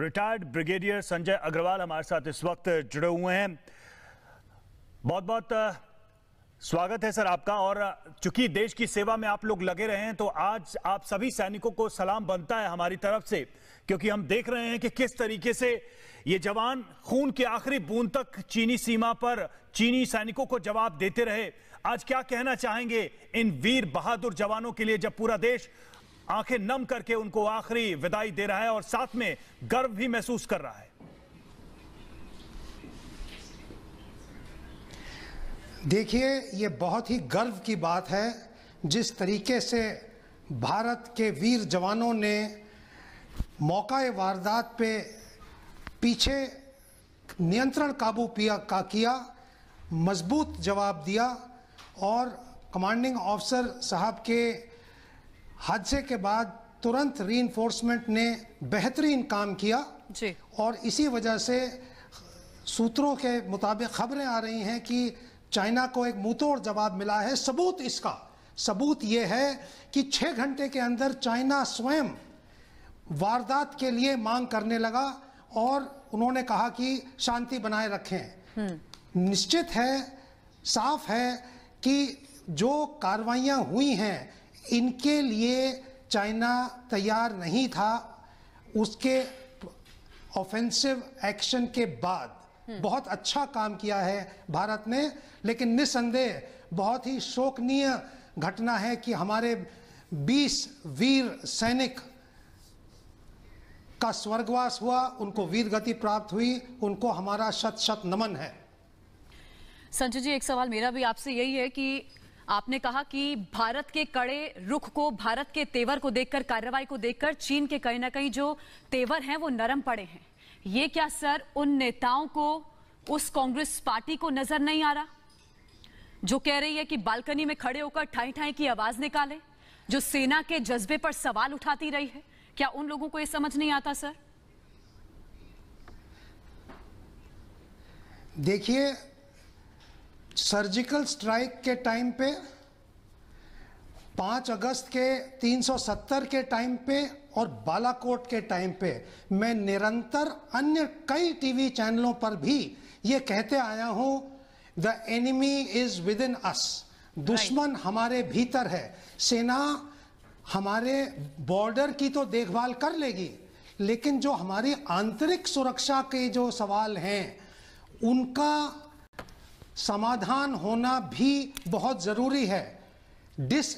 Retired brigadier Sanjay Agarwal हमारे साथ इस वक्त जुड़े हुए हैं बहुत बहुत स्वागत है सर आपका और चूंकि देश की सेवा में आप लोग लगे रहे हैं तो आज आप सभी सैनिकों को सलाम बनता है हमारी तरफ से क्योंकि हम देख रहे हैं कि किस तरीके से ये जवान खून के आखिरी बूंद तक चीनी सीमा पर चीनी सैनिकों को जवाब देते रहे आज क्या कहना चाहेंगे इन वीर बहादुर जवानों के लिए जब पूरा देश आंखें नम करके उनको आखिरी विदाई दे रहा है और साथ में गर्व भी महसूस कर रहा है देखिए ये बहुत ही गर्व की बात है जिस तरीके से भारत के वीर जवानों ने मौका वारदात पे पीछे नियंत्रण काबू पिया का किया मजबूत जवाब दिया और कमांडिंग ऑफिसर साहब के हादसे के बाद तुरंत री ने बेहतरीन काम किया जी। और इसी वजह से सूत्रों के मुताबिक खबरें आ रही हैं कि चाइना को एक मुंहतोड़ जवाब मिला है सबूत इसका सबूत ये है कि छः घंटे के अंदर चाइना स्वयं वारदात के लिए मांग करने लगा और उन्होंने कहा कि शांति बनाए रखें हम्म। निश्चित है साफ है कि जो कार्रवाइयाँ हुई हैं इनके लिए चाइना तैयार नहीं था उसके ऑफेंसिव एक्शन के बाद हम्म। बहुत अच्छा काम किया है भारत ने लेकिन निसंदेह बहुत ही शोकनीय घटना है कि हमारे 20 वीर सैनिक का स्वर्गवास हुआ उनको वीर गति प्राप्त हुई उनको हमारा शत शत नमन है संजय जी एक सवाल मेरा भी आपसे यही है कि आपने कहा कि भारत के कड़े रुख को भारत के तेवर को देखकर कार्रवाई को देखकर चीन के कहीं ना कहीं जो तेवर हैं वो नरम पड़े हैं ये क्या सर उन नेताओं को उस कांग्रेस पार्टी को नजर नहीं आ रहा जो कह रही है कि बालकनी में खड़े होकर ठाई ठाई की आवाज निकाले जो सेना के जज्बे पर सवाल उठाती रही है क्या उन लोगों को यह समझ नहीं आता सर देखिए सर्जिकल स्ट्राइक के टाइम पे 5 अगस्त के 370 के टाइम पे और बालाकोट के टाइम पे मैं निरंतर अन्य कई टीवी चैनलों पर भी ये कहते आया हूँ the enemy is within us दुश्मन हमारे भीतर है सेना हमारे बॉर्डर की तो देखभाल कर लेगी लेकिन जो हमारी आंतरिक सुरक्षा के जो सवाल हैं उनका समाधान होना भी बहुत ज़रूरी है dis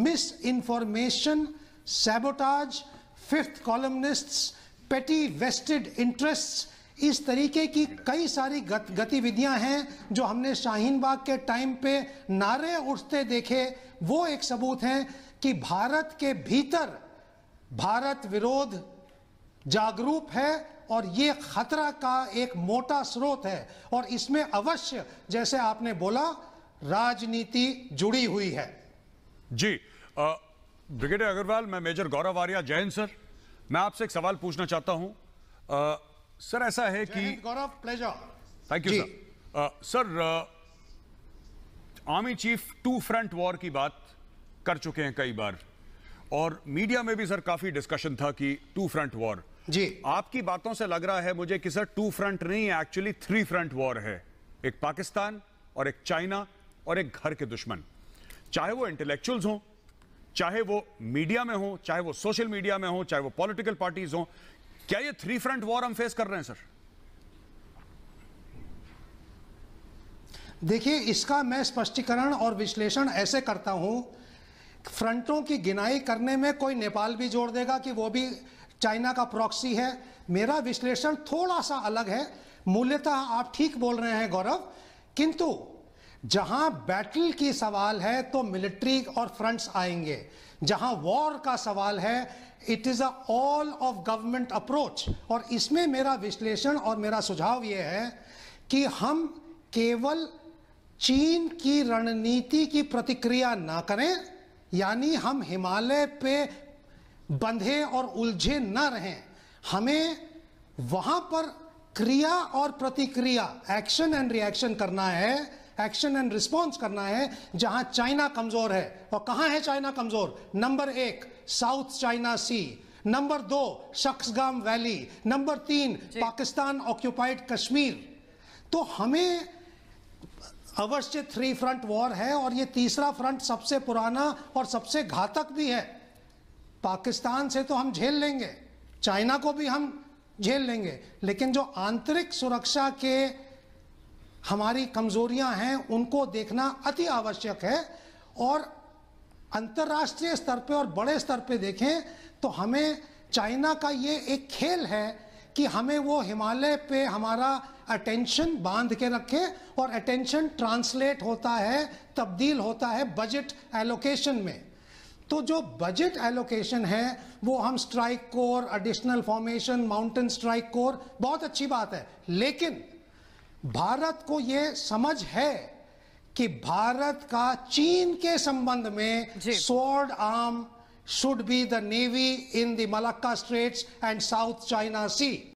misinformation sabotage fifth columnists petty vested interests इस तरीके की कई सारी गत, गतिविधियां हैं जो हमने शाहीन बाग के टाइम पे नारे उठते देखे वो एक सबूत हैं कि भारत के भीतर भारत विरोध जागरूक है और ये खतरा का एक मोटा स्रोत है और इसमें अवश्य जैसे आपने बोला राजनीति जुड़ी हुई है जी ब्रिगेडियर अग्रवाल मैं मेजर गौरव आर्या जैन सर मैं आपसे एक सवाल पूछना चाहता हूं आ, सर ऐसा है कि Gaurav pleasure thank you sir sir army chief two front war की बात कर चुके हैं कई बार और मीडिया में भी सर काफी डिस्कशन था कि टू फ्रंट वॉर जी आपकी बातों से लग रहा है मुझे कि सर टू फ्रंट नहीं है एक्चुअली थ्री फ्रंट वॉर है एक पाकिस्तान और एक चाइना और एक घर के दुश्मन चाहे वो इंटेलेक्चुअल्स हों चाहे वो मीडिया में हो चाहे वो सोशल मीडिया में हो चाहे वो पॉलिटिकल पार्टीज हो क्या ये थ्री फ्रंट वॉर हम फेस कर रहे हैं सर देखिए इसका मैं स्पष्टीकरण और विश्लेषण ऐसे करता हूं फ्रंटों की गिनाई करने में कोई नेपाल भी जोड़ देगा कि वो भी चाइना का प्रॉक्सी है मेरा विश्लेषण थोड़ा सा अलग है मूल्यतः आप ठीक बोल रहे हैं गौरव किंतु जहां बैटल की सवाल है तो मिलिट्री और फ्रंट्स आएंगे जहां वॉर का सवाल है it is a all of government approach और इसमें मेरा विश्लेषण और मेरा सुझाव ये है कि हम केवल चीन की रणनीति की प्रतिक्रिया ना करें यानी हम हिमालय पे बंधे और उलझे न रहें हमें वहां पर क्रिया और प्रतिक्रिया एक्शन एंड रिएक्शन करना है एक्शन एंड रिस्पॉन्स करना है जहां चाइना कमजोर है और कहां है चाइना कमजोर नंबर एक साउथ चाइना सी नंबर दो शख्सगाम वैली नंबर तीन पाकिस्तान ऑक्यूपाइड कश्मीर तो हमें अवश्य थ्री फ्रंट वॉर है और ये तीसरा फ्रंट सबसे पुराना और सबसे घातक भी है पाकिस्तान से तो हम झेल लेंगे चाइना को भी हम झेल लेंगे लेकिन जो आंतरिक सुरक्षा के हमारी कमजोरियां हैं उनको देखना अति आवश्यक है और अंतर्राष्ट्रीय स्तर पे और बड़े स्तर पे देखें तो हमें चाइना का ये एक खेल है कि हमें वो हिमालय पे हमारा अटेंशन बांध के रखे और अटेंशन ट्रांसलेट होता है तब्दील होता है बजट एलोकेशन में तो जो बजट एलोकेशन है वो हम strike corps additional formation mountain strike corps बहुत अच्छी बात है लेकिन भारत को ये समझ है कि भारत का चीन के संबंध में sword arm should be the navy in the Malacca straits and South China C